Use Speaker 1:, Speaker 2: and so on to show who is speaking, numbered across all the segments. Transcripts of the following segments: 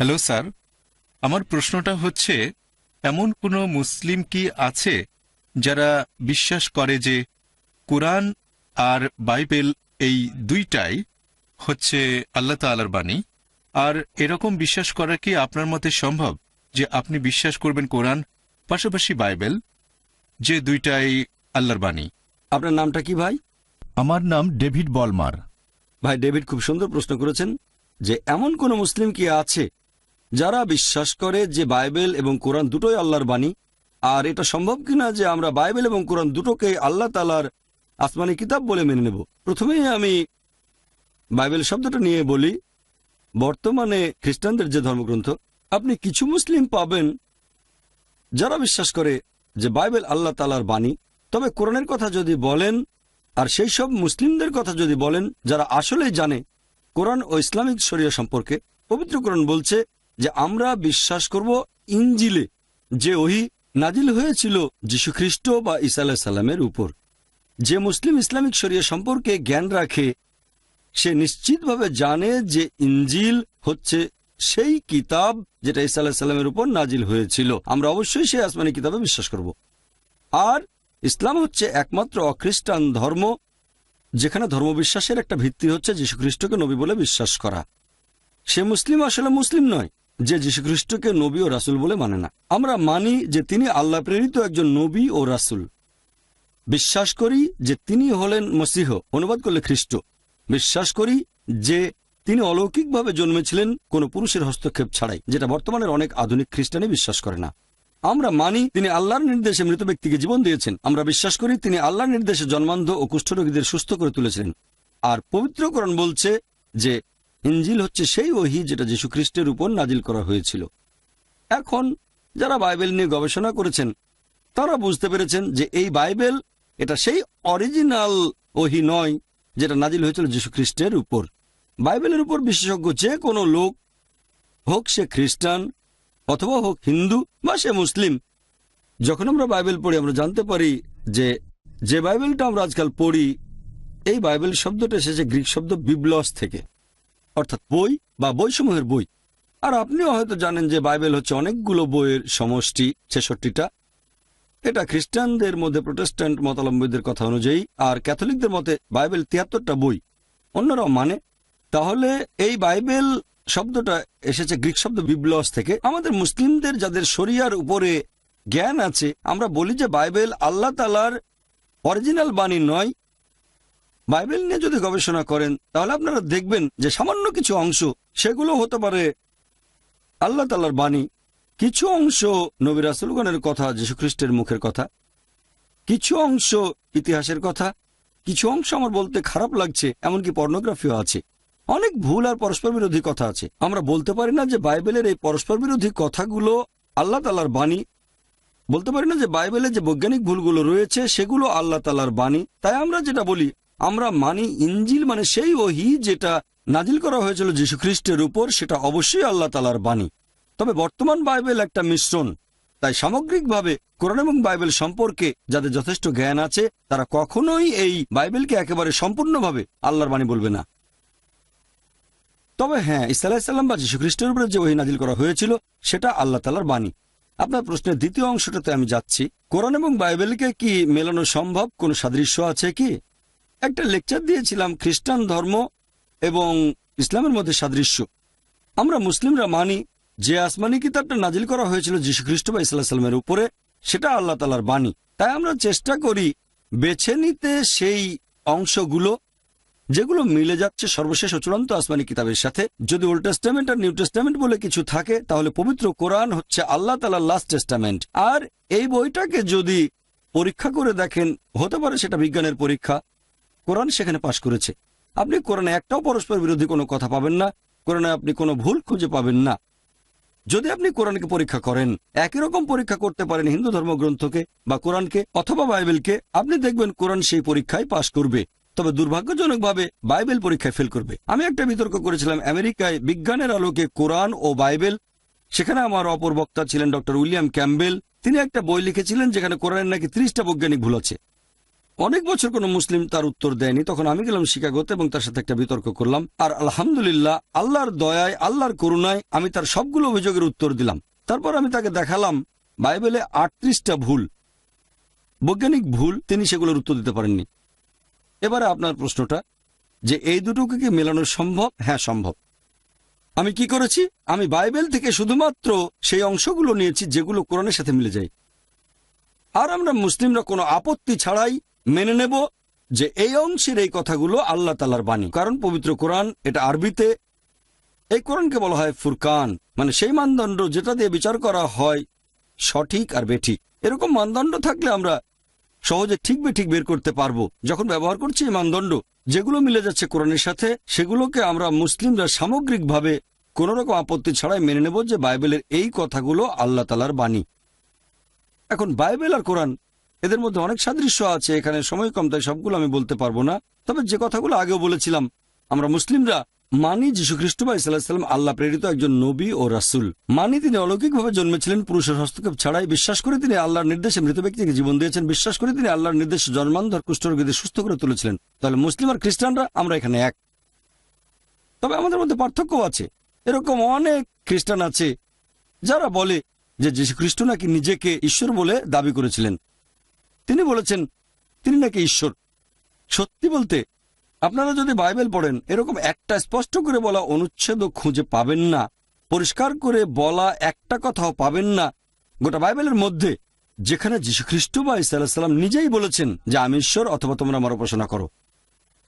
Speaker 1: hello sir আমার প্রশ্নটা হচ্ছে এমন কোনো মুসলিম কি আছে যারা বিশ্বাস করে যে কোরআন আর বাইবেল এই দুইটাই হচ্ছে আল্লাহ তালার বাণী আর এরকম বিশ্বাস করা কি আপনার মতে সম্ভব যে আপনি বিশ্বাস করবেন কোরআন পাশাপাশি বাইবেল যে
Speaker 2: দুইটাই আল্লাহর বাণী আপনার নামটা কি ভাই আমার নাম ডেভিড বলমার ভাই ডেভিড খুব সুন্দর প্রশ্ন করেছেন যে এমন কোন মুসলিম কি আছে যারা বিশ্বাস করে যে বাইবেল এবং কোরআন দুটোই আল্লাহর বাণী আর এটা সম্ভব কিনা যে আমরা বাইবেল এবং কোরআন দুটোকে আল্লাহ তালার আসমানি কিতাব বলে মেনে নেব প্রথমেই আমি বাইবেল শব্দটা নিয়ে বলি বর্তমানে খ্রিস্টানদের যে ধর্মগ্রন্থ আপনি কিছু মুসলিম পাবেন যারা বিশ্বাস করে যে বাইবেল আল্লাহ তালার বাণী তবে কোরআনের কথা যদি বলেন আর সেই সব মুসলিমদের কথা যদি বলেন যারা আসলেই জানে কোরআন ও ইসলামিক শরীয় সম্পর্কে পবিত্র কোরআন বলছে যে আমরা বিশ্বাস করব ইঞ্জিলে যে ওহি নাজিল হয়েছিল যীশুখ্রিস্ট বা ইসা সালামের উপর যে মুসলিম ইসলামিক শরিয়া সম্পর্কে জ্ঞান রাখে সে নিশ্চিতভাবে জানে যে ইঞ্জিল হচ্ছে সেই কিতাব যেটা ইসা সালামের উপর নাজিল হয়েছিল আমরা অবশ্যই সেই আসমানি কিতাবে বিশ্বাস করব আর ইসলাম হচ্ছে একমাত্র অখ্রিস্টান ধর্ম যেখানে ধর্মবিশ্বাসের একটা ভিত্তি হচ্ছে যীশুখ্রিস্টকে নবী বলে বিশ্বাস করা সে মুসলিম আসলে মুসলিম নয় যে খ্রিস্টকে নবী ও রাসুল বলে মানে না আমরা মানি যে তিনি আল্লাহ প্রেরিত একজন নবী ও রাসুল বিশ্বাস করি যে তিনি হলেন মসিহ অনুবাদ করলে খ্রিস্ট বিশ্বাস করি যে তিনি অলৌকিকভাবে জন্মেছিলেন কোনো পুরুষের হস্তক্ষেপ ছাড়াই যেটা বর্তমানের অনেক আধুনিক খ্রিস্টানে বিশ্বাস করে না আমরা মানি তিনি আল্লাহর নির্দেশে মৃত ব্যক্তিকে জীবন দিয়েছেন আমরা বিশ্বাস করি তিনি আল্লাহর নির্দেশে জন্মান্ধ ও কুষ্ঠরোগীদের সুস্থ করে তুলেছিলেন আর পবিত্রকরণ বলছে যে ইঞ্জিল হচ্ছে সেই ওহি যেটা খ্রিস্টের উপর নাজিল করা হয়েছিল এখন যারা বাইবেল নিয়ে গবেষণা করেছেন তারা বুঝতে পেরেছেন যে এই বাইবেল এটা সেই অরিজিনাল ওহি নয় যেটা নাজিল হয়েছিল খ্রিস্টের উপর বাইবেলের উপর বিশেষজ্ঞ যে কোনো লোক হোক সে খ্রিস্টান অথবা হোক হিন্দু বা সে মুসলিম যখন আমরা বাইবেল পড়ি আমরা জানতে পারি যে যে বাইবেলটা আমরা আজকাল পড়ি এই বাইবেল শব্দটা এসেছে গ্রিক শব্দ বিবলস থেকে অর্থাৎ বই বা বইসমূহের বই আর আপনিও হয়তো জানেন যে বাইবেল হচ্ছে অনেকগুলো বইয়ের সমষ্টি ছেষট্টিটা এটা খ্রিস্টানদের মধ্যে প্রোটেস্ট্যান্ট মতালম্বীদের কথা অনুযায়ী আর ক্যাথলিকদের মতে বাইবেল তিয়াত্তরটা বই অন্যরাও মানে তাহলে এই বাইবেল শব্দটা এসেছে গ্রিক শব্দ বিপ্লস থেকে আমাদের মুসলিমদের যাদের শরিয়ার উপরে জ্ঞান আছে আমরা বলি যে বাইবেল আল্লাহ তালার অরিজিনাল বাণী নয় বাইবেল নিয়ে যদি গবেষণা করেন তাহলে আপনারা দেখবেন যে সামান্য কিছু অংশ সেগুলো হতে পারে আল্লাহ তাল্লার বাণী কিছু অংশ নবী রাসুলগণের কথা যীশুখ্রিস্টের মুখের কথা কিছু অংশ ইতিহাসের কথা কিছু অংশ আমার বলতে খারাপ লাগছে এমনকি পর্নোগ্রাফিও আছে অনেক ভুল আর পরস্পর বিরোধী কথা আছে আমরা বলতে পারি না যে বাইবেলের এই পরস্পর বিরোধী কথাগুলো আল্লাহ তালার বাণী বলতে পারি না যে বাইবেলের যে বৈজ্ঞানিক ভুলগুলো রয়েছে সেগুলো আল্লাহ তালার বাণী তাই আমরা যেটা বলি আমরা মানি ইঞ্জিল মানে সেই ওহি যেটা নাজিল করা হয়েছিল যীশু খ্রিস্টের উপর সেটা অবশ্যই আল্লাহ তালার বাণী তবে বর্তমান বাইবেল একটা মিশ্রণ তাই সামগ্রিকভাবে কোরআন এবং বাইবেল সম্পর্কে যাদের যথেষ্ট জ্ঞান আছে তারা কখনোই এই বাইবেলকে একেবারে সম্পূর্ণভাবে আল্লাহর বাণী বলবে না তবে হ্যাঁ ইসাল্লাহিসাল্লাম বা খ্রিস্টের উপরে যে ওহি নাজিল করা হয়েছিল সেটা আল্লাহ তালার বাণী আপনার প্রশ্নের দ্বিতীয় অংশটাতে আমি যাচ্ছি কোরআন এবং বাইবেলকে কি মেলানো সম্ভব কোনো সাদৃশ্য আছে কি একটা লেকচার দিয়েছিলাম খ্রিস্টান ধর্ম এবং ইসলামের মধ্যে সাদৃশ্য আমরা মুসলিমরা মানি যে আসমানি কিতাবটা নাজিল করা হয়েছিল যীশুখ্রিস্ট বা ইসলাম সালামের উপরে সেটা আল্লাহ তালার বাণী তাই আমরা চেষ্টা করি বেছে নিতে সেই অংশগুলো যেগুলো মিলে যাচ্ছে সর্বশেষ চূড়ান্ত আসমানি কিতাবের সাথে যদি ওল্ড টেস্টামেন্ট আর নিউ টেস্টামেন্ট বলে কিছু থাকে তাহলে পবিত্র কোরআন হচ্ছে আল্লাহ তালার লাস্ট টেস্টামেন্ট আর এই বইটাকে যদি পরীক্ষা করে দেখেন হতে পারে সেটা বিজ্ঞানের পরীক্ষা কোরআন সেখানে পাশ করেছে আপনি কোরআনে একটাও পরস্পর বিরোধী কোনো কথা পাবেন না কোরআনে আপনি কোনো ভুল খুঁজে পাবেন না যদি আপনি কোরআনকে পরীক্ষা করেন একই রকম পরীক্ষা করতে পারেন হিন্দু ধর্মগ্রন্থকে বা কোরআনকে অথবা বাইবেলকে আপনি দেখবেন কোরআন সেই পরীক্ষায় পাশ করবে তবে দুর্ভাগ্যজনকভাবে বাইবেল পরীক্ষায় ফেল করবে আমি একটা বিতর্ক করেছিলাম আমেরিকায় বিজ্ঞানের আলোকে কোরআন ও বাইবেল সেখানে আমার অপর বক্তা ছিলেন ডক্টর উইলিয়াম ক্যাম্বেল তিনি একটা বই লিখেছিলেন যেখানে কোরআনের নাকি ত্রিশটা বৈজ্ঞানিক ভুল আছে অনেক বছর কোনো মুসলিম তার উত্তর দেয়নি তখন আমি গেলাম শিকাগোতে এবং তার সাথে একটা বিতর্ক করলাম আর আলহামদুলিল্লাহ আল্লাহর দয়ায় আল্লাহর করুণায় আমি তার সবগুলো অভিযোগের উত্তর দিলাম তারপর আমি তাকে দেখালাম বাইবেলে আটত্রিশটা ভুল বৈজ্ঞানিক ভুল তিনি সেগুলোর উত্তর দিতে পারেননি এবারে আপনার প্রশ্নটা যে এই দুটোকে কি মেলানো সম্ভব হ্যাঁ সম্ভব আমি কি করেছি আমি বাইবেল থেকে শুধুমাত্র সেই অংশগুলো নিয়েছি যেগুলো কোরআনের সাথে মিলে যায় আর আমরা মুসলিমরা কোনো আপত্তি ছাড়াই মেনে নেব যে এই অংশের এই কথাগুলো আল্লাহ তালার বাণী কারণ পবিত্র কোরআন এটা আরবিতে এই কোরআনকে বলা হয় ফুরকান মানে সেই মানদণ্ড যেটা দিয়ে বিচার করা হয় সঠিক আর বেঠিক এরকম মানদণ্ড থাকলে আমরা সহজে ঠিক বেঠিক বের করতে পারবো যখন ব্যবহার করছি এই মানদণ্ড যেগুলো মিলে যাচ্ছে কোরআনের সাথে সেগুলোকে আমরা মুসলিমরা সামগ্রিকভাবে কোনো রকম আপত্তি ছাড়াই মেনে নেব যে বাইবেলের এই কথাগুলো আল্লাহ তালার বাণী এখন বাইবেল আর কোরআন এদের মধ্যে অনেক সাদৃশ্য আছে এখানে সময় কম তাই সবগুলো আমি বলতে পারবো না তবে যে কথাগুলো আগেও বলেছিলাম আমরা মুসলিমরা মানি যীশু খ্রিস্ট বা ইসাল্লাম আল্লাহ প্রেরিত একজন নবী ও রাসুল মানি তিনি অলৌকিকভাবে জন্মেছিলেন পুরুষের হস্তক্ষেপ ছাড়াই বিশ্বাস করে তিনি আল্লাহর নির্দেশে মৃত ব্যক্তিকে জীবন দিয়েছেন বিশ্বাস করে তিনি আল্লাহর নির্দেশে জন্মান্ধর কুষ্ঠরোগীদের সুস্থ করে তুলেছিলেন তাহলে মুসলিম আর খ্রিস্টানরা আমরা এখানে এক তবে আমাদের মধ্যে পার্থক্য আছে এরকম অনেক খ্রিস্টান আছে যারা বলে যে যীশু খ্রিস্ট নাকি নিজেকে ঈশ্বর বলে দাবি করেছিলেন তিনি বলেছেন তিনি নাকি ঈশ্বর সত্যি বলতে আপনারা যদি বাইবেল পড়েন এরকম একটা স্পষ্ট করে বলা অনুচ্ছেদ খুঁজে পাবেন না পরিষ্কার করে বলা একটা কথাও পাবেন না গোটা বাইবেলের মধ্যে যেখানে যীশুখ্রিস্ট বা ইসাল্লাম নিজেই বলেছেন যে আমি ঈশ্বর অথবা তোমরা আমার উপাসনা করো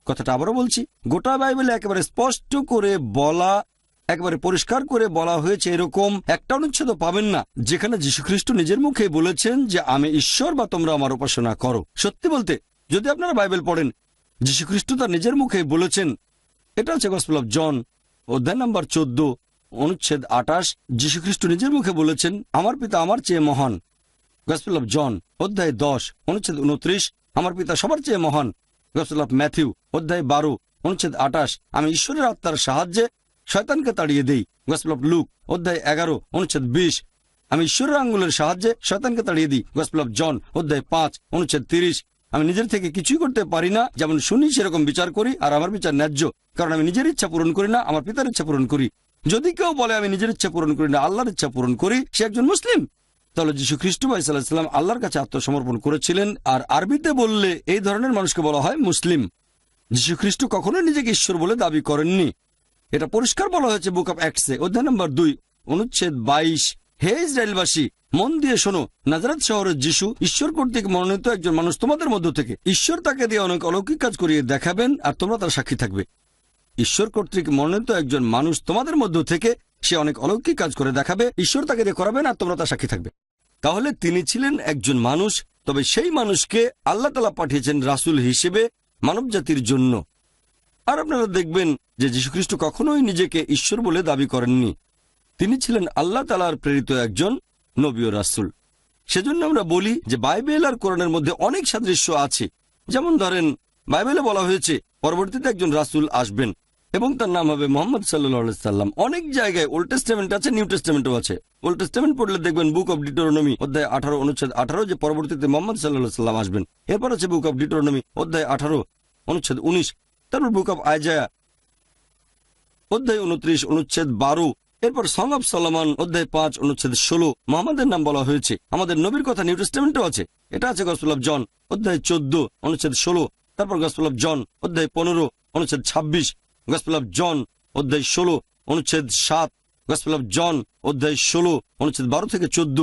Speaker 2: কথাটা আবারও বলছি গোটা বাইবেলে একেবারে স্পষ্ট করে বলা একবারে পরিষ্কার করে বলা হয়েছে এরকম একটা অনুচ্ছেদ পাবেন না যেখানে যীশুখ্রিস্ট নিজের মুখে বলেছেন যে আমি ঈশ্বর বা তোমরা আমার উপাসনা করো সত্যি বলতে যদি আপনারা বাইবেল পড়েন যীশুখ্রিস্ট তার নিজের মুখে বলেছেন এটা হচ্ছে গসপল অফ জন অধ্যায় নম্বর চোদ্দ অনুচ্ছেদ আটাশ যীশুখ্রিস্ট নিজের মুখে বলেছেন আমার পিতা আমার চেয়ে মহান গসপল অফ জন অধ্যায় দশ অনুচ্ছেদ উনত্রিশ আমার পিতা সবার চেয়ে মহান গসপল অফ ম্যাথিউ অধ্যায় বারো অনুচ্ছেদ আটাশ আমি ঈশ্বরের আত্মার সাহায্যে শয়তানকে তাড়িয়ে দেই গসপল অফ লুক অধ্যায় এগারো অনুচ্ছেদ বিশ আমি ঈশ্বরের আঙ্গুলের সাহায্যে শয়তানকে তাড়িয়ে দিই গসপল অফ জন অধ্যায় পাঁচ অনুচ্ছেদ তিরিশ আমি নিজের থেকে কিছুই করতে পারি না যেমন শুনি সেরকম বিচার করি আর আমার বিচার ন্যায্য কারণ আমি নিজের ইচ্ছা পূরণ করি না আমার পিতার ইচ্ছা পূরণ করি যদি কেউ বলে আমি নিজের ইচ্ছা পূরণ করি না আল্লাহর ইচ্ছা পূরণ করি সে একজন মুসলিম তাহলে যীশু খ্রিস্ট সাল্লাহাম আল্লাহর কাছে আত্মসমর্পণ করেছিলেন আর আরবিতে বললে এই ধরনের মানুষকে বলা হয় মুসলিম যীশু খ্রিস্ট কখনোই নিজেকে ঈশ্বর বলে দাবি করেননি এটা পরিষ্কার বলা হয়েছে বুক অব অ্যাক্টসে অধ্যায় নম্বর দুই অনুচ্ছেদ বাইশ হে ইসরায়েলবাসী মন দিয়ে শোনো নাজারাত শহরের যিশু ঈশ্বর কর্তৃক মনোনীত একজন মানুষ তোমাদের মধ্য থেকে ঈশ্বর তাকে দিয়ে অনেক অলৌকিক কাজ করিয়ে দেখাবেন আর তোমরা তার সাক্ষী থাকবে ঈশ্বর কর্তৃক মনোনীত একজন মানুষ তোমাদের মধ্য থেকে সে অনেক অলৌকিক কাজ করে দেখাবে ঈশ্বর তাকে দিয়ে করাবেন আর তোমরা তার সাক্ষী থাকবে তাহলে তিনি ছিলেন একজন মানুষ তবে সেই মানুষকে আল্লাহ তালা পাঠিয়েছেন রাসুল হিসেবে মানবজাতির জন্য আর আপনারা দেখবেন যে যীশুখ্রিস্ট কখনোই নিজেকে ঈশ্বর বলে দাবি করেননি তিনি ছিলেন আল্লাহ তালার প্রেরিত একজন নবী রাসুল সেজন্য আমরা বলি যে বাইবেল আর কোরআনের মধ্যে অনেক সাদৃশ্য আছে যেমন ধরেন বাইবেলে বলা হয়েছে পরবর্তীতে একজন রাসুল আসবেন এবং তার নাম হবে মোহাম্মদ সাল্লাম অনেক জায়গায় ওল্ড টেস্টমেন্ট আছে নিউ টেস্টমেন্টও আছে ওল্ড টেস্টমেন্ট পড়লে দেখবেন বুক অব ডিটোরনমি অধ্যায় আঠারো অনুচ্ছেদ আঠারো যে পরবর্তীতে মোহাম্মদ সাল্লাহ সাল্লাম আসবেন এরপর আছে বুক অব ডিটোরনমি অধ্যায় আঠারো অনুচ্ছেদ উনিশ তারপর বুক অব আয়জায়া অধ্যায় উনত্রিশ অনুচ্ছেদ বারো এরপর সং অব অধ্যায় পাঁচ অনুচ্ছেদ ষোলো মোহাম্মদের নাম বলা হয়েছে আমাদের নবীর কথা নিউ টেস্টমেন্টও আছে এটা আছে গসপুল জন অধ্যায় চোদ্দ অনুচ্ছেদ ষোলো তারপর গসপুল জন অধ্যায় পনেরো অনুচ্ছেদ ছাব্বিশ গসপুল জন অধ্যায় ষোলো অনুচ্ছেদ সাত গসপুল জন অধ্যায় ষোলো অনুচ্ছেদ বারো থেকে চোদ্দ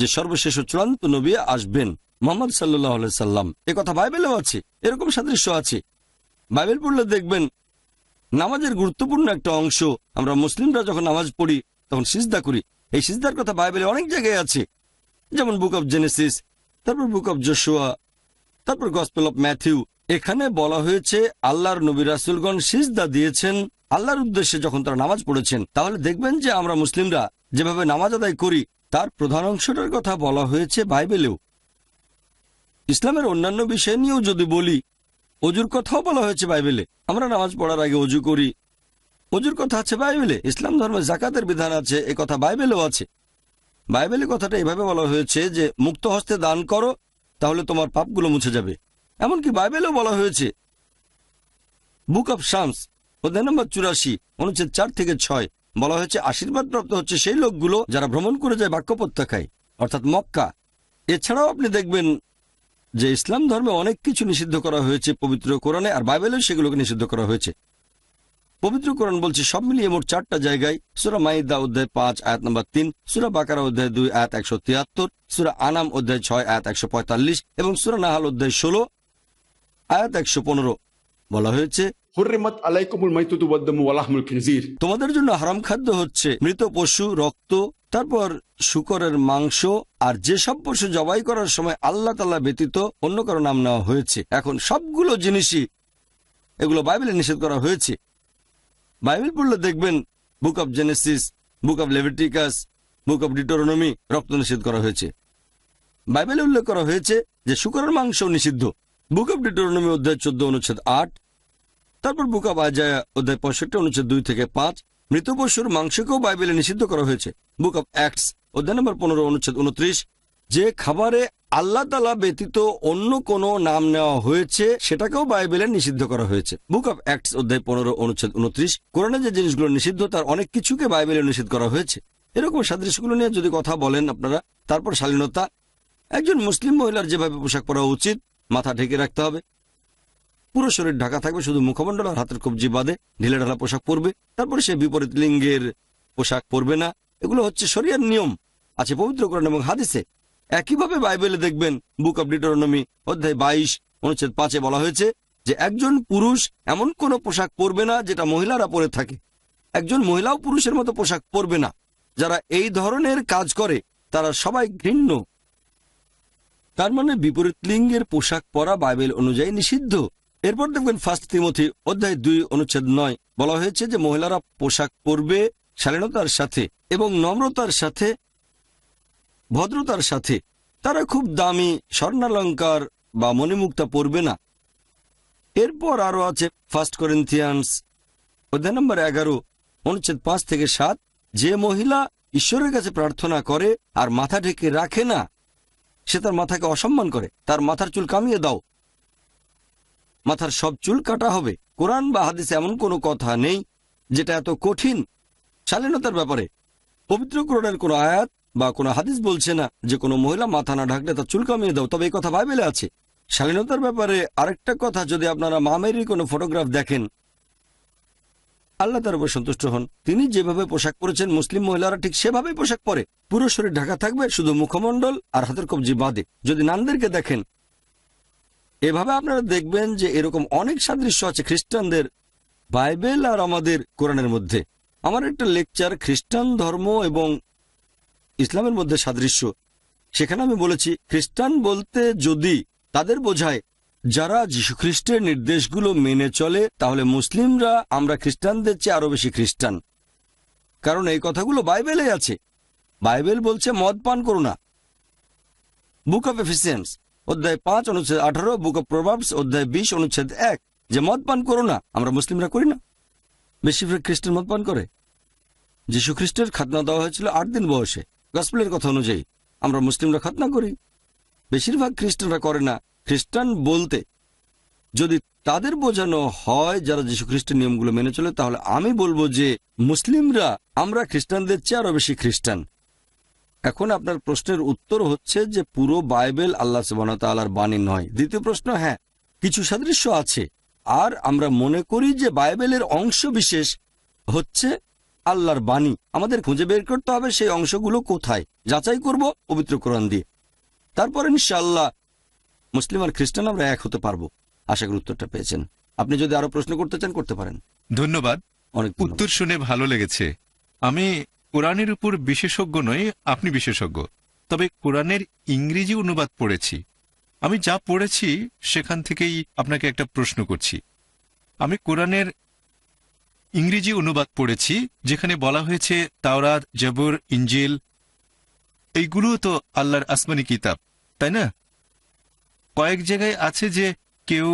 Speaker 2: যে সর্বশেষ চূড়ান্ত নবী আসবেন মোহাম্মদ সাল্লাহ সাল্লাম এ কথা বাইবেলেও আছে এরকম সাদৃশ্য আছে বাইবেল পড়লে দেখবেন নামাজের গুরুত্বপূর্ণ একটা অংশ আমরা মুসলিমরা যখন নামাজ পড়ি তখন সিজদা করি এই সিজদার কথা বাইবেলে অনেক জায়গায় আছে যেমন বুক অব জেনেসিস তারপর বুক অব জোশুয়া তারপর গসপেল অফ ম্যাথিউ এখানে বলা হয়েছে আল্লাহর নবী রাসুলগণ সিজদা দিয়েছেন আল্লাহর উদ্দেশ্যে যখন তারা নামাজ পড়েছেন তাহলে দেখবেন যে আমরা মুসলিমরা যেভাবে নামাজ আদায় করি তার প্রধান অংশটার কথা বলা হয়েছে বাইবেলেও ইসলামের অন্যান্য বিষয় নিয়েও যদি বলি অজুর কথাও বলা হয়েছে বাইবেলে আমরা নামাজ পড়ার আগে অজু করি অজুর কথা আছে বাইবেলে ইসলাম ধর্মে জাকাতের বিধান আছে এ কথা বাইবেলেও আছে বাইবেলের কথাটা এভাবে বলা হয়েছে যে মুক্ত হস্তে দান করো তাহলে তোমার পাপগুলো মুছে যাবে এমনকি বাইবেলেও বলা হয়েছে বুক অফ শামস অধ্যায় নম্বর চুরাশি অনুচ্ছেদ চার থেকে ছয় বলা হয়েছে আশীর্বাদপ্রাপ্ত হচ্ছে সেই লোকগুলো যারা ভ্রমণ করে যায় বাক্য প্রত্যাখায় অর্থাৎ মক্কা এছাড়াও আপনি দেখবেন যে ইসলাম ধর্মে অনেক কিছু নিষিদ্ধ করা হয়েছে পবিত্র কোরআনে আর বাইবেলেও সেগুলোকে নিষিদ্ধ করা হয়েছে পবিত্র কোরআন বলছে সব মিলিয়ে মোট চারটা জায়গায় সুরা মাইদা অধ্যায় পাঁচ আয়াত নম্বর তিন সুরা বাকারা অধ্যায় দুই আয়াত একশো তিয়াত্তর সুরা আনাম অধ্যায় ছয় আয়াত একশো পঁয়তাল্লিশ এবং সুরা নাহাল অধ্যায় ষোলো আয়াত একশো পনেরো বলা হয়েছে তোমাদের জন্য হারাম খাদ্য হচ্ছে মৃত পশু রক্ত তারপর শুকরের মাংস আর যেসব পশু জবাই করার সময় আল্লাহ তাল্লাহ ব্যতীত অন্য কারো নাম নেওয়া হয়েছে এখন সবগুলো জিনিসই এগুলো বাইবেলে নিষেধ করা হয়েছে বাইবেল পড়লে দেখবেন book of Genesis book of Leviticus book of Deuteronomy রক্ত নিষেধ করা হয়েছে বাইবেলে উল্লেখ করা হয়েছে যে শুকরের মাংস নিষিদ্ধ বুক অব ডিটোরনমি অধ্যায় চোদ্দ অনুচ্ছেদ আট তারপর বুক অব আজায় অধ্যায় পঁয়ষট্টি অনুচ্ছেদ দুই থেকে পাঁচ মৃত পশুর মাংসকেও বাইবেলে নিষিদ্ধ করা হয়েছে বুক অব অ্যাক্টস অধ্যায় নম্বর পনেরো অনুচ্ছেদ উনত্রিশ যে খাবারে আল্লাহ তালা ব্যতীত অন্য কোনো নাম নেওয়া হয়েছে সেটাকেও বাইবেলে নিষিদ্ধ করা হয়েছে বুক অব অ্যাক্টস অধ্যায় পনেরো অনুচ্ছেদ উনত্রিশ কোরআনে যে জিনিসগুলো নিষিদ্ধ তার অনেক কিছুকে বাইবেলে নিষিদ্ধ করা হয়েছে এরকম সাদৃশ্যগুলো নিয়ে যদি কথা বলেন আপনারা তারপর শালীনতা একজন মুসলিম মহিলার যেভাবে পোশাক পরা উচিত মাথা ঢেকে রাখতে হবে পুরো শরীর ঢাকা থাকবে শুধু মুখমণ্ডল আর হাতের কবজি বাদে ঢিলে ঢালা পোশাক পরবে তারপরে সে বিপরীত লিঙ্গের পোশাক পরবে না এগুলো হচ্ছে শরিয়ার নিয়ম আছে পবিত্র এবং হাদিসে একইভাবে বাইবেলে দেখবেন বুক অব ডিটোরনমি অধ্যায় বাইশ অনুচ্ছেদ পাঁচে বলা হয়েছে যে একজন পুরুষ এমন কোনো পোশাক পরবে না যেটা মহিলারা পরে থাকে একজন মহিলাও পুরুষের মতো পোশাক পরবে না যারা এই ধরনের কাজ করে তারা সবাই ঘৃণ্য তার মানে বিপরীত লিঙ্গের পোশাক পরা বাইবেল অনুযায়ী নিষিদ্ধ এরপর দেখবেন ফার্স্ট তিমথি অধ্যায় দুই অনুচ্ছেদ নয় বলা হয়েছে যে মহিলারা পোশাক পরবে শালীনতার সাথে এবং নম্রতার সাথে ভদ্রতার সাথে তারা খুব দামি স্বর্ণালঙ্কার বা মণিমুক্তা পরবে না এরপর আরও আছে ফার্স্ট করিন্থিয়ান্স অধ্যায় নম্বর এগারো অনুচ্ছেদ পাঁচ থেকে সাত যে মহিলা ঈশ্বরের কাছে প্রার্থনা করে আর মাথা ঢেকে রাখে না সে তার মাথাকে অসম্মান করে তার মাথার চুল কামিয়ে দাও মাথার সব চুল কাটা হবে কোরআন বা হাদিস এমন কোনো কথা নেই যেটা এত কঠিন শালীনতার ব্যাপারে পবিত্র কোরআনের কোনো আয়াত বা কোনো হাদিস বলছে না যে কোনো মহিলা মাথা না ঢাকলে তার চুল কামিয়ে দাও তবে এই কথা বাইবেলে আছে শালীনতার ব্যাপারে আরেকটা কথা যদি আপনারা মামেরই কোনো ফটোগ্রাফ দেখেন আল্লাহ তার উপর সন্তুষ্ট হন তিনি যেভাবে পোশাক পরেছেন মুসলিম মহিলারা ঠিক সেভাবেই পোশাক পরে পুরো শরীর ঢাকা থাকবে শুধু মুখমণ্ডল আর হাতের কবজি বাদে যদি নানদেরকে দেখেন এভাবে আপনারা দেখবেন যে এরকম অনেক সাদৃশ্য আছে খ্রিস্টানদের বাইবেল আর আমাদের কোরআনের মধ্যে আমার একটা লেকচার খ্রিস্টান ধর্ম এবং ইসলামের মধ্যে সাদৃশ্য সেখানে আমি বলেছি খ্রিস্টান বলতে যদি তাদের বোঝায় যারা খ্রিস্টের নির্দেশগুলো মেনে চলে তাহলে মুসলিমরা আমরা খ্রিস্টানদের চেয়ে আরও বেশি খ্রিস্টান কারণ এই কথাগুলো বাইবেলে আছে বাইবেল বলছে মদ পান করো না বুক অফ এফিসিয়েন্স অধ্যায় পাঁচ অনুচ্ছেদ আঠারো বুক অফ প্রভাবস অধ্যায় বিশ অনুচ্ছেদ এক যে মদ পান করো না আমরা মুসলিমরা করি না বেশিরভাগ খ্রিস্টান মদ পান করে যীশু খ্রিস্টের খাতনা দেওয়া হয়েছিল আট দিন বয়সে গসপেলের কথা অনুযায়ী আমরা মুসলিমরা খাতনা করি বেশিরভাগ খ্রিস্টানরা করে না খ্রিস্টান বলতে যদি তাদের বোঝানো হয় যারা যীশু খ্রিস্টের নিয়মগুলো মেনে চলে তাহলে আমি বলবো যে মুসলিমরা আমরা খ্রিস্টানদের চেয়ে আরো বেশি খ্রিস্টান এখন আপনার প্রশ্নের উত্তর হচ্ছে যে পুরো বাইবেল আল্লাহ সুবাহতালার বাণী নয় দ্বিতীয় প্রশ্ন হ্যাঁ কিছু সাদৃশ্য আছে আর আমরা মনে করি যে বাইবেলের অংশ বিশেষ হচ্ছে আল্লাহর বাণী আমাদের খুঁজে বের করতে হবে সেই অংশগুলো কোথায় যাচাই করব পবিত্র কোরআন দিয়ে তারপর ইনশাল্লাহ মুসলিম আর খ্রিস্টান আমরা এক হতে পারবো আশা করি উত্তরটা পেয়েছেন আপনি যদি আরো প্রশ্ন করতে চান করতে পারেন
Speaker 1: ধন্যবাদ অনেক উত্তর শুনে ভালো লেগেছে আমি কোরআনের উপর বিশেষজ্ঞ নয় আপনি বিশেষজ্ঞ তবে কোরআনের ইংরেজি অনুবাদ পড়েছি আমি যা পড়েছি সেখান থেকেই আপনাকে একটা প্রশ্ন করছি আমি কোরআনের ইংরেজি অনুবাদ পড়েছি যেখানে বলা হয়েছে তাওরাত জবর ইঞ্জিল এইগুলো তো আল্লাহর আসমানি কিতাব তাই না কয়েক জায়গায় আছে যে কেউ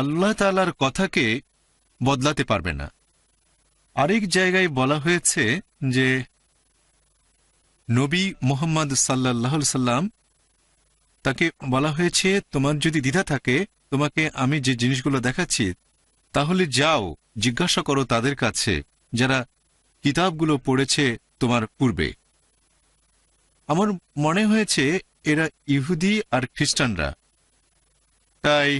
Speaker 1: আল্লাহ তালার কথাকে বদলাতে পারবে না আরেক জায়গায় বলা হয়েছে যে নবী মোহাম্মদ সাল্লাহ সাল্লাম তাকে বলা হয়েছে তোমার যদি দ্বিধা থাকে তোমাকে আমি যে জিনিসগুলো দেখাচ্ছি তাহলে যাও জিজ্ঞাসা করো তাদের কাছে যারা কিতাবগুলো পড়েছে তোমার পূর্বে আমার মনে হয়েছে এরা ইহুদি আর খ্রিস্টানরা তাই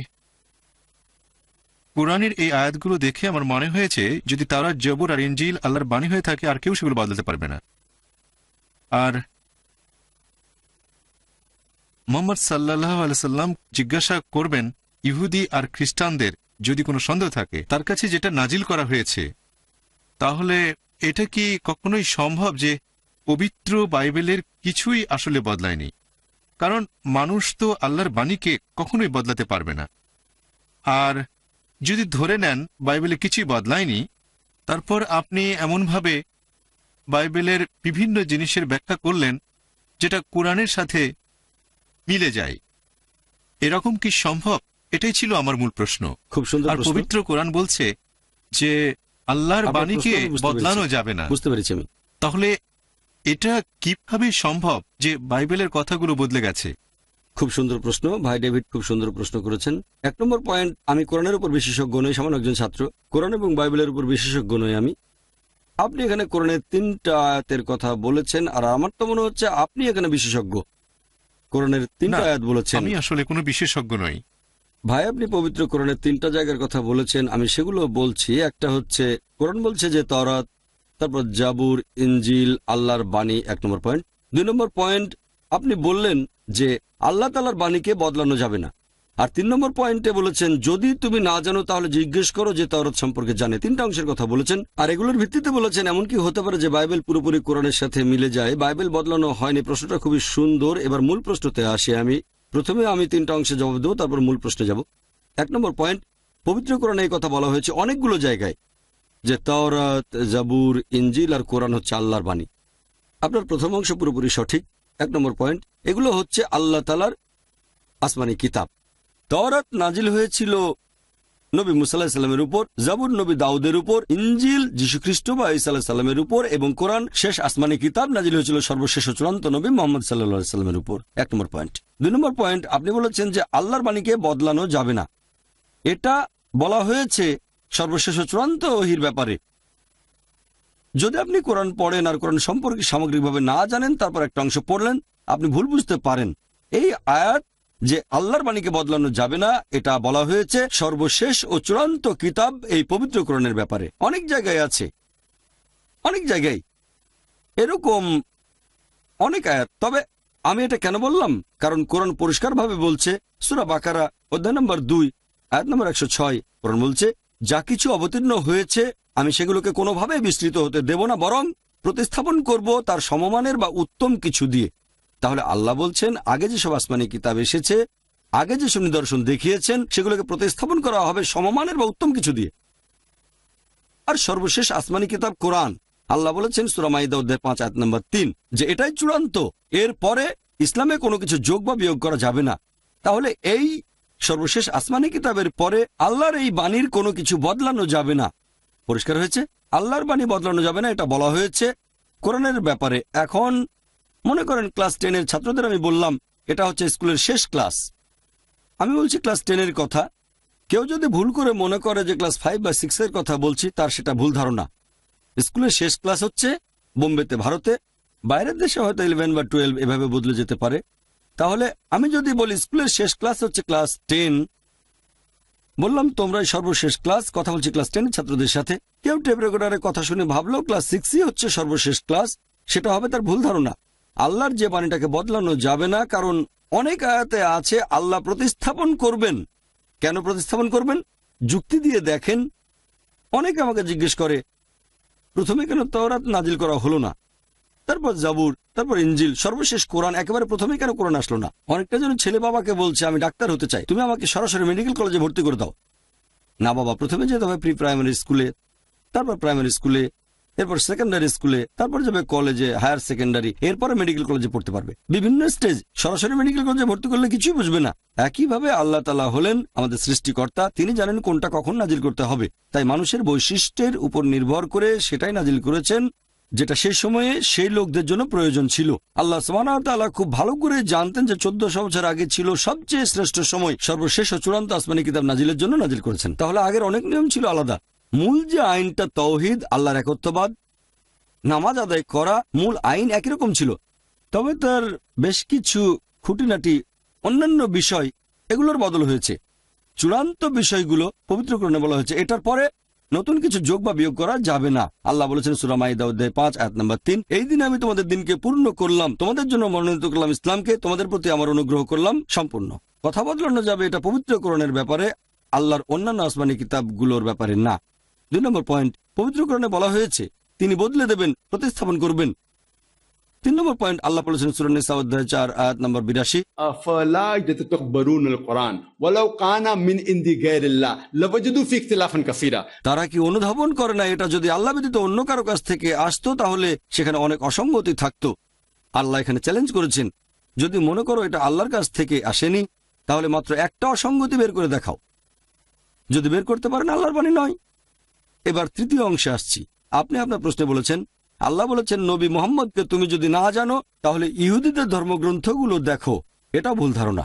Speaker 1: কোরআনের এই আয়াতগুলো দেখে আমার মনে হয়েছে যদি তারা জবর আর ইঞ্জিল আল্লাহর বাণী হয়ে থাকে আর কেউ সেগুলো বদলাতে পারবে না আর মোহাম্মদ সাল্লাহ আলসাল্লাম জিজ্ঞাসা করবেন ইহুদি আর খ্রিস্টানদের যদি কোনো সন্দেহ থাকে তার কাছে যেটা নাজিল করা হয়েছে তাহলে এটা কি কখনোই সম্ভব যে পবিত্র বাইবেলের কিছুই আসলে বদলায়নি কারণ মানুষ তো আল্লাহর বাণীকে কখনোই বদলাতে পারবে না আর যদি ধরে নেন বাইবেলে কিছুই বদলায়নি তারপর আপনি এমনভাবে বাইবেলের বিভিন্ন জিনিসের ব্যাখ্যা করলেন যেটা কোরআনের সাথে মিলে যায় এরকম কি সম্ভব এটাই ছিল আমার মূল প্রশ্ন খুব সুন্দর পবিত্র কোরআন বলছে যে আল্লাহর বাণীকে বদলানো যাবে না বুঝতে পেরেছি আমি তাহলে
Speaker 2: এটা কিভাবে সম্ভব যে বাইবেলের কথাগুলো বদলে গেছে খুব সুন্দর প্রশ্ন ভাই ডেভিড খুব সুন্দর প্রশ্ন করেছেন এক নম্বর পয়েন্ট আমি কোরআনের উপর বিশেষজ্ঞ নই সামান্য একজন ছাত্র কোরআন এবং বাইবেলের উপর বিশেষজ্ঞ নই আমি আপনি এখানে কোরআনের তিনটা আয়াতের কথা বলেছেন আর আমার তো মনে হচ্ছে আপনি এখানে বিশেষজ্ঞ কোরআনের তিনটা আয়াত বলেছেন আমি আসলে কোনো বিশেষজ্ঞ নই ভাই আপনি পবিত্র কোরআনের তিনটা জায়গার কথা বলেছেন আমি সেগুলো বলছি একটা হচ্ছে কোরআন বলছে যে তরাত তারপর জাবুর ইঞ্জিল আল্লাহর বাণী এক নম্বর পয়েন্ট দুই নম্বর পয়েন্ট আপনি বললেন যে আল্লাহ তালার বাণীকে বদলানো যাবে না আর তিন নম্বর পয়েন্টে বলেছেন যদি তুমি না জানো তাহলে জিজ্ঞেস করো যে তরত সম্পর্কে জানে তিনটা অংশের কথা বলেছেন আর এগুলোর ভিত্তিতে বলেছেন এমনকি হতে পারে যে বাইবেল পুরোপুরি কোরআনের সাথে মিলে যায় বাইবেল বদলানো হয়নি প্রশ্নটা খুবই সুন্দর এবার মূল প্রশ্নতে আসি আমি প্রথমে আমি তিনটা অংশে জবাব দেবো তারপর মূল প্রশ্নে যাব এক নম্বর পয়েন্ট পবিত্র কোরআনে এই কথা বলা হয়েছে অনেকগুলো জায়গায় যে তরত জাবুর ইঞ্জিল আর কোরআন হচ্ছে আল্লাহর বাণী আপনার প্রথম অংশ পুরোপুরি সঠিক এক নম্বর পয়েন্ট এগুলো হচ্ছে আল্লাহ তালার আসমানি কিতাব তরাত নাজিল হয়েছিল নবী মুসাল্লাহ সাল্লামের উপর জাবুর নবী দাউদের উপর ইঞ্জিল যীশুখ্রিস্ট বা ইসাল্লাহ সাল্লামের উপর এবং কোরআন শেষ আসমানি কিতাব নাজিল হয়েছিল সর্বশেষ চূড়ান্ত নবী মোহাম্মদ সাল্লাহ সাল্লামের উপর এক নম্বর পয়েন্ট দুই নম্বর পয়েন্ট আপনি বলেছেন যে আল্লাহর বাণীকে বদলানো যাবে না এটা বলা হয়েছে সর্বশেষ চূড়ান্ত ওহির ব্যাপারে যদি আপনি কোরআন পড়েন আর কোরআন সম্পর্কে সামগ্রিকভাবে না জানেন তারপর একটা অংশ পড়লেন আপনি ভুল বুঝতে পারেন এই আয়াত যে আল্লাহর বাণীকে বদলানো যাবে না এটা বলা হয়েছে সর্বশেষ ও চূড়ান্ত কিতাব এই পবিত্র কোরণের ব্যাপারে অনেক জায়গায় আছে অনেক জায়গায় এরকম অনেক আয়াত তবে আমি এটা কেন বললাম কারণ কোরআন পরিষ্কারভাবে বলছে সুরা বাকারা অধ্যায় নম্বর দুই আয়াত নম্বর একশো ছয় কোরআন বলছে যা কিছু অবতীর্ণ হয়েছে আমি সেগুলোকে কোনোভাবে বিস্তৃত হতে দেব না বরং প্রতিস্থাপন করব তার সমমানের বা উত্তম কিছু দিয়ে তাহলে আল্লাহ বলছেন আগে যেসব আসমানি কিতাব এসেছে আগে যে নিদর্শন দেখিয়েছেন সেগুলোকে প্রতিস্থাপন করা হবে সমমানের বা উত্তম কিছু দিয়ে আর সর্বশেষ আসমানি কিতাব কোরআন আল্লাহ বলেছেন সুরামাইদা অধ্যায় পাঁচ আট নম্বর তিন যে এটাই চূড়ান্ত এর পরে ইসলামে কোনো কিছু যোগ বা বিয়োগ করা যাবে না তাহলে এই সর্বশেষ আসমানি কিতাবের পরে আল্লাহর এই বাণীর কোনো কিছু বদলানো যাবে না পরিষ্কার হয়েছে আল্লাহর বাণী বদলানো যাবে না এটা বলা হয়েছে কোরআনের ব্যাপারে এখন মনে করেন ক্লাস টেনের ছাত্রদের আমি বললাম এটা হচ্ছে স্কুলের শেষ ক্লাস আমি বলছি ক্লাস টেনের কথা কেউ যদি ভুল করে মনে করে যে ক্লাস ফাইভ বা সিক্সের কথা বলছি তার সেটা ভুল ধারণা স্কুলের শেষ ক্লাস হচ্ছে বোম্বেতে ভারতে বাইরের দেশে হয়তো ইলেভেন বা টুয়েলভ এভাবে বদলে যেতে পারে তাহলে আমি যদি বলি স্কুলের শেষ ক্লাস হচ্ছে ক্লাস টেন বললাম তোমরাই সর্বশেষ ক্লাস কথা বলছি ক্লাস টেনের ছাত্রদের সাথে কেউ টেপ রেকর্ডারে কথা শুনে ভাবলো ক্লাস সিক্সই হচ্ছে সর্বশেষ ক্লাস সেটা হবে তার ভুল ধারণা আল্লাহর যে বাণীটাকে বদলানো যাবে না কারণ অনেক আয়াতে আছে আল্লাহ প্রতিস্থাপন করবেন কেন প্রতিস্থাপন করবেন যুক্তি দিয়ে দেখেন অনেকে আমাকে জিজ্ঞেস করে প্রথমে কেন তওরাত নাজিল করা হলো না তারপর জাবুর তারপর ইঞ্জিল সর্বশেষ কোরআন একেবারে প্রথমেই কেন কোরআন আসলো না অনেকটা যেন ছেলে বাবাকে বলছে আমি ডাক্তার হতে চাই তুমি আমাকে সরাসরি মেডিকেল কলেজে ভর্তি করে দাও না বাবা প্রথমে যেতে হবে প্রি প্রাইমারি স্কুলে তারপর প্রাইমারি স্কুলে এরপর সেকেন্ডারি স্কুলে তারপর যাবে কলেজে হায়ার সেকেন্ডারি এরপরে মেডিকেল কলেজে পড়তে পারবে বিভিন্ন স্টেজ সরাসরি মেডিকেল কলেজে ভর্তি করলে কিছুই বুঝবে না একইভাবে আল্লাহ তালা হলেন আমাদের সৃষ্টিকর্তা তিনি জানেন কোনটা কখন নাজিল করতে হবে তাই মানুষের বৈশিষ্ট্যের উপর নির্ভর করে সেটাই নাজিল করেছেন যেটা সেই সময়ে সেই লোকদের জন্য প্রয়োজন ছিল আল্লাহ সামানা খুব ভালো করে জানতেন যে চোদ্দশো বছর আগে ছিল সবচেয়ে শ্রেষ্ঠ সময় সর্বশেষ ও চূড়ান্ত আসমানি কিতাব নাজিলের জন্য নাজিল করেছেন তাহলে আগের অনেক নিয়ম ছিল আলাদা মূল যে আইনটা তৌহিদ আল্লাহর একত্রবাদ নামাজ আদায় করা মূল আইন একই রকম ছিল তবে তার বেশ কিছু খুঁটিনাটি অন্যান্য বিষয় এগুলোর বদল হয়েছে চূড়ান্ত বিষয়গুলো পবিত্রকরণে বলা হয়েছে এটার পরে নতুন কিছু যোগ বা বিয়োগ করা যাবে না আল্লাহ বলেছেন সুরামাইদা অধ্যায় পাঁচ এক নম্বর তিন এই দিন আমি তোমাদের দিনকে পূর্ণ করলাম তোমাদের জন্য মনোনীত করলাম ইসলামকে তোমাদের প্রতি আমার অনুগ্রহ করলাম সম্পূর্ণ কথা বদলানো যাবে এটা পবিত্রকরণের ব্যাপারে আল্লাহর অন্যান্য আসমানি কিতাবগুলোর ব্যাপারে না দুই নম্বর পয়েন্ট পবিত্রকরণে বলা হয়েছে তিনি বদলে দেবেন প্রতিস্থাপন করবেন তিন নম্বর পয়েন্ট আল্লাহ বলেছেন সুরনিসা অধ্যায় চার আয়াত নম্বর বিরাশি তারা কি অনুধাবন করে না এটা যদি আল্লাহ ব্যতীত অন্য কারো কাছ থেকে আসতো তাহলে সেখানে অনেক অসঙ্গতি থাকতো আল্লাহ এখানে চ্যালেঞ্জ করেছেন যদি মনে করো এটা আল্লাহর কাছ থেকে আসেনি তাহলে মাত্র একটা অসঙ্গতি বের করে দেখাও যদি বের করতে পারেন আল্লাহর বাণী নয় এবার তৃতীয় অংশে আসছি আপনি আপনার প্রশ্নে বলেছেন আল্লাহ বলেছেন নবী মোহাম্মদকে তুমি যদি না জানো তাহলে ইহুদিদের ধর্মগ্রন্থগুলো দেখো এটা ভুল ধারণা